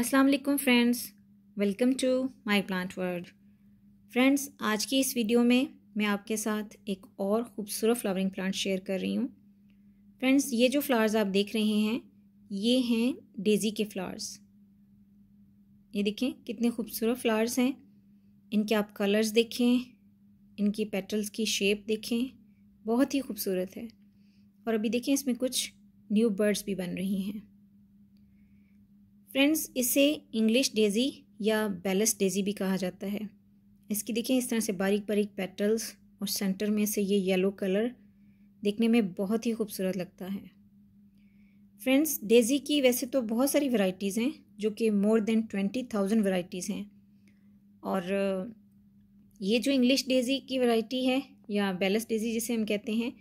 अस्सलाम वालेकुम friends welcome to my plant world friends आज की इस वीडियो में मैं आपके साथ एक और खूबसूरत फ्लावरिंग प्लांट शेयर कर रही हूँ फ्रेंड्स ये जो फ्लावर्स आप देख रहे हैं ये हैं डेज़ी के फ्लावर्स ये देखें कितने खूबसूरत फ्लावर्स हैं इनके आप कलर्स देखें इनकी पेटल्स की शेप देखें बहुत ही खूबसूरत है और अभी देखें इसमें कुछ न्यू बर्ड्स भी बन रही हैं फ्रेंड्स इसे इंग्लिश डेज़ी या बैलस डेज़ी भी कहा जाता है इसकी देखिए इस तरह से बारीक बारीक पेटल्स और सेंटर में से ये येलो कलर देखने में बहुत ही खूबसूरत लगता है फ्रेंड्स डेज़ी की वैसे तो बहुत सारी वैरायटीज़ हैं जो कि more than twenty thousand varieties हैं और ये जो इंग्लिश डेज़ी की वैरायटी है या बेलस डेज़ी जिसे हम कहते हैं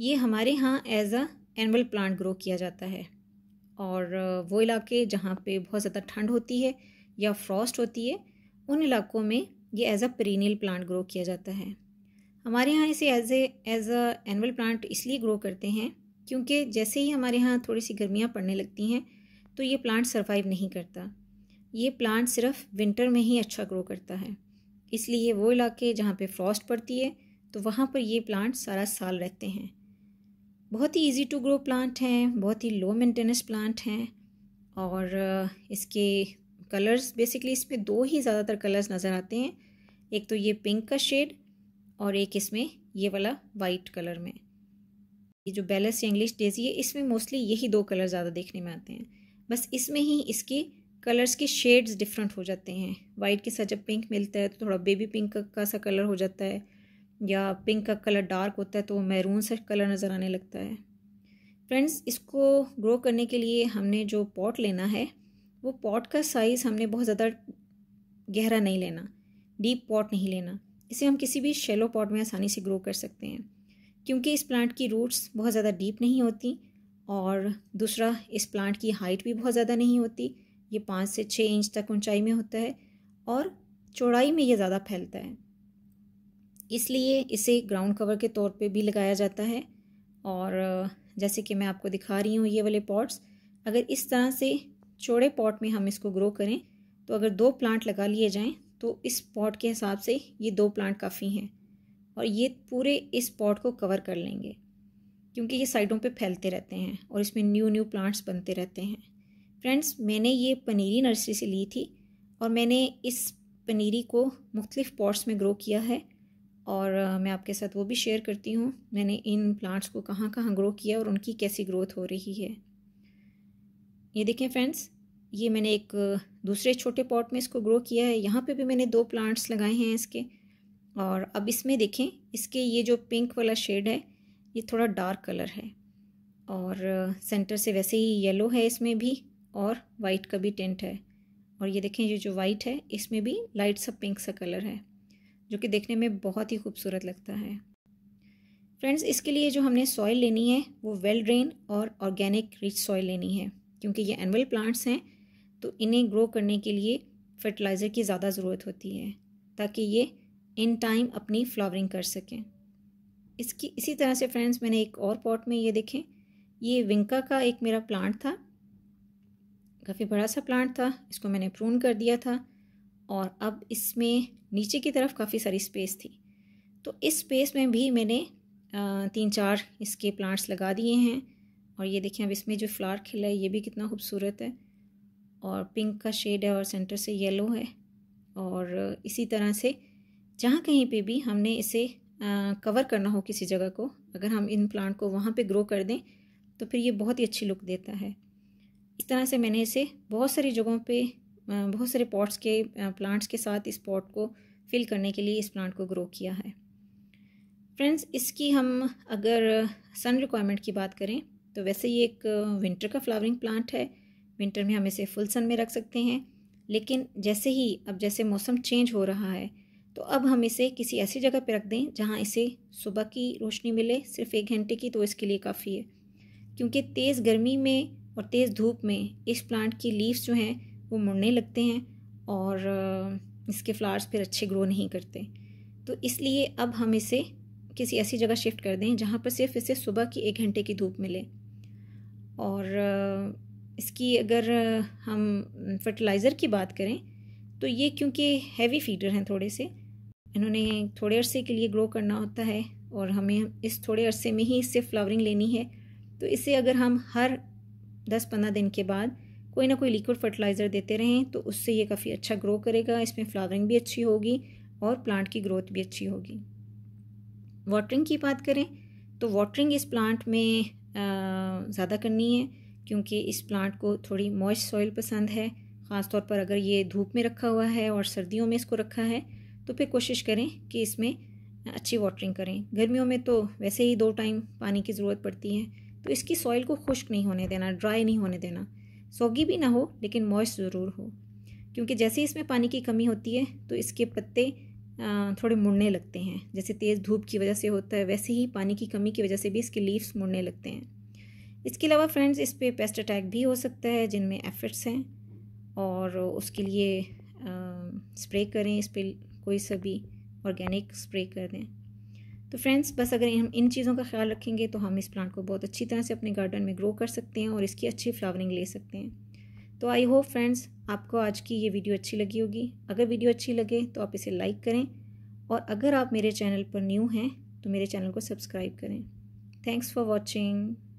ये हमारे यहाँ as a annual plant grow किया जाता है और वो इलाके जहाँ पे बहुत ज़्यादा ठंड होती है या फ्रॉस्ट होती है उन इलाकों में ये as a perennial plant grow किया जाता है हमारे यहाँ इसे as a as a annual plant इसलिए ग्रो करते हैं क्योंकि जैसे ही हमारे यहाँ थोड़ी सी गर्मियाँ पड़ने लगती हैं तो ये प्लांट सर्वाइव नहीं करता ये प्लांट सिर्फ विंटर में ही अच्छा ग्रो करता है इसलिए वो इलाके जहाँ पे फ्रॉस्ट पड़ती है तो वहाँ पर ये प्लांट सारा साल रहते हैं बहुत ही इजी टू ग्रो प्लांट हैं बहुत ही लो मेंटेनेंस प्लांट हैं और uh, इसके कलर्स बेसिकली इसमें दो ही ज़्यादातर कलर्स नज़र आते हैं एक तो ये पिंक का शेड और एक इसमें ये वाला वाइट कलर में ये जो बैलेंस या इंग्लिश डेजी है इसमें मोस्टली यही दो कलर ज़्यादा देखने में आते हैं बस इसमें ही इसके कलर्स के शेड्स डिफरेंट हो जाते हैं वाइट के साथ जब पिंक मिलता है तो थोड़ा बेबी पिंक का सा कलर हो जाता है या पिंक का कलर डार्क होता है तो मैरून सा कलर नज़र आने लगता है फ्रेंड्स इसको ग्रो करने के लिए हमने जो पॉट लेना है वो पॉट का साइज़ हमने बहुत ज़्यादा गहरा नहीं लेना डीप पॉट नहीं लेना इसे हम किसी भी शेलो पॉट में आसानी से ग्रो कर सकते हैं क्योंकि इस प्लांट की रूट्स बहुत ज़्यादा डीप नहीं होती और दूसरा इस प्लांट की हाइट भी बहुत ज़्यादा नहीं होती ये पाँच से छः इंच तक ऊंचाई में होता है और चौड़ाई में ये ज़्यादा फैलता है इसलिए इसे ग्राउंड कवर के तौर पे भी लगाया जाता है और जैसे कि मैं आपको दिखा रही हूँ ये वाले पॉट्स अगर इस तरह से चौड़े पॉट में हम इसको ग्रो करें तो अगर दो प्लांट लगा लिए जाएँ तो इस पॉट के हिसाब से ये दो प्लांट काफ़ी हैं और ये पूरे इस पॉट को कवर कर लेंगे क्योंकि ये साइडों पे फैलते रहते हैं और इसमें न्यू न्यू प्लांट्स बनते रहते हैं फ्रेंड्स मैंने ये पनीरी नर्सरी से ली थी और मैंने इस पनीरी को मुख्तलिफ़ पॉट्स में ग्रो किया है और मैं आपके साथ वो भी शेयर करती हूँ मैंने इन प्लांट्स को कहाँ कहाँ ग्रो किया और उनकी कैसी ग्रोथ हो रही है ये देखें फ्रेंड्स ये मैंने एक दूसरे छोटे पॉट में इसको ग्रो किया है यहाँ पे भी मैंने दो प्लांट्स लगाए हैं इसके और अब इसमें देखें इसके ये जो पिंक वाला शेड है ये थोड़ा डार्क कलर है और सेंटर से वैसे ही येलो है इसमें भी और वाइट का भी टेंट है और ये देखें ये जो वाइट है इसमें भी लाइट सा पिंक सा कलर है जो कि देखने में बहुत ही खूबसूरत लगता है फ्रेंड्स इसके लिए जो हमने सॉइल लेनी है वो वेल ड्रेन और ऑर्गेनिक रिच सॉइल लेनी है क्योंकि ये एनुअल प्लांट्स हैं तो इन्हें ग्रो करने के लिए फर्टिलाइज़र की ज़्यादा ज़रूरत होती है ताकि ये इन टाइम अपनी फ्लावरिंग कर सकें इसकी इसी तरह से फ्रेंड्स मैंने एक और पॉट में ये देखें ये विंका का एक मेरा प्लांट था काफ़ी बड़ा सा प्लांट था इसको मैंने प्रून कर दिया था और अब इसमें नीचे की तरफ काफ़ी सारी स्पेस थी तो इस स्पेस में भी मैंने तीन चार इसके प्लांट्स लगा दिए हैं और ये देखें अब इसमें जो फ्लावर खिला है ये भी कितना खूबसूरत है और पिंक का शेड है और सेंटर से येलो है और इसी तरह से जहाँ कहीं पे भी हमने इसे कवर करना हो किसी जगह को अगर हम इन प्लांट को वहाँ पे ग्रो कर दें तो फिर ये बहुत ही अच्छी लुक देता है इस तरह से मैंने इसे बहुत सारी जगहों पे बहुत सारे पॉट्स के प्लांट्स के साथ इस पॉट को फिल करने के लिए इस प्लांट को ग्रो किया है फ्रेंड्स इसकी हम अगर सन रिक्वायरमेंट की बात करें तो वैसे ये एक विंटर का फ्लावरिंग प्लांट है विंटर में हम इसे फुल सन में रख सकते हैं लेकिन जैसे ही अब जैसे मौसम चेंज हो रहा है तो अब हम इसे किसी ऐसी जगह पर रख दें जहाँ इसे सुबह की रोशनी मिले सिर्फ एक घंटे की तो इसके लिए काफ़ी है क्योंकि तेज़ गर्मी में और तेज़ धूप में इस प्लांट की लीव्स जो हैं वो मुड़ने लगते हैं और इसके फ्लावर्स फिर अच्छे ग्रो नहीं करते तो इसलिए अब हम इसे किसी ऐसी जगह शिफ्ट कर दें जहाँ पर सिर्फ इसे सुबह की एक घंटे की धूप मिले और इसकी अगर हम फर्टिलाइज़र की बात करें तो ये क्योंकि हैवी फीडर हैं थोड़े से इन्होंने थोड़े अरसे के लिए ग्रो करना होता है और हमें इस थोड़े अरसे में ही इससे फ्लावरिंग लेनी है तो इसे अगर हम हर दस पंद्रह दिन के बाद कोई ना कोई लिक्विड फर्टिलाइज़र देते रहें तो उससे ये काफ़ी अच्छा ग्रो करेगा इसमें फ्लावरिंग भी अच्छी होगी और प्लांट की ग्रोथ भी अच्छी होगी वाटरिंग की बात करें तो वाटरिंग इस प्लांट में ज़्यादा करनी है क्योंकि इस प्लांट को थोड़ी मॉइस्ट सॉइल पसंद है ख़ास तौर पर अगर ये धूप में रखा हुआ है और सर्दियों में इसको रखा है तो फिर कोशिश करें कि इसमें अच्छी वाटरिंग करें गर्मियों में तो वैसे ही दो टाइम पानी की ज़रूरत पड़ती है तो इसकी सॉइल को खुश्क नहीं होने देना ड्राई नहीं होने देना सोगी भी ना हो लेकिन मॉइस्ट ज़रूर हो क्योंकि जैसे ही इसमें पानी की कमी होती है तो इसके पत्ते थोड़े मुड़ने लगते हैं जैसे तेज़ धूप की वजह से होता है वैसे ही पानी की कमी की वजह से भी इसके लीव्स मुड़ने लगते हैं इसके अलावा फ्रेंड्स इस पर पेस्ट अटैक भी हो सकता है जिनमें एफर्ट्स हैं और उसके लिए स्प्रे करें इस पर कोई सा भी ऑर्गेनिक स्प्रे कर दें तो फ्रेंड्स बस अगर हम इन चीज़ों का ख्याल रखेंगे तो हम इस प्लांट को बहुत अच्छी तरह से अपने गार्डन में ग्रो कर सकते हैं और इसकी अच्छी फ्लावरिंग ले सकते हैं तो आई होप फ्रेंड्स आपको आज की ये वीडियो अच्छी लगी होगी अगर वीडियो अच्छी लगे तो आप इसे लाइक करें और अगर आप मेरे चैनल पर न्यू हैं तो मेरे चैनल को सब्सक्राइब करें थैंक्स फॉर वॉचिंग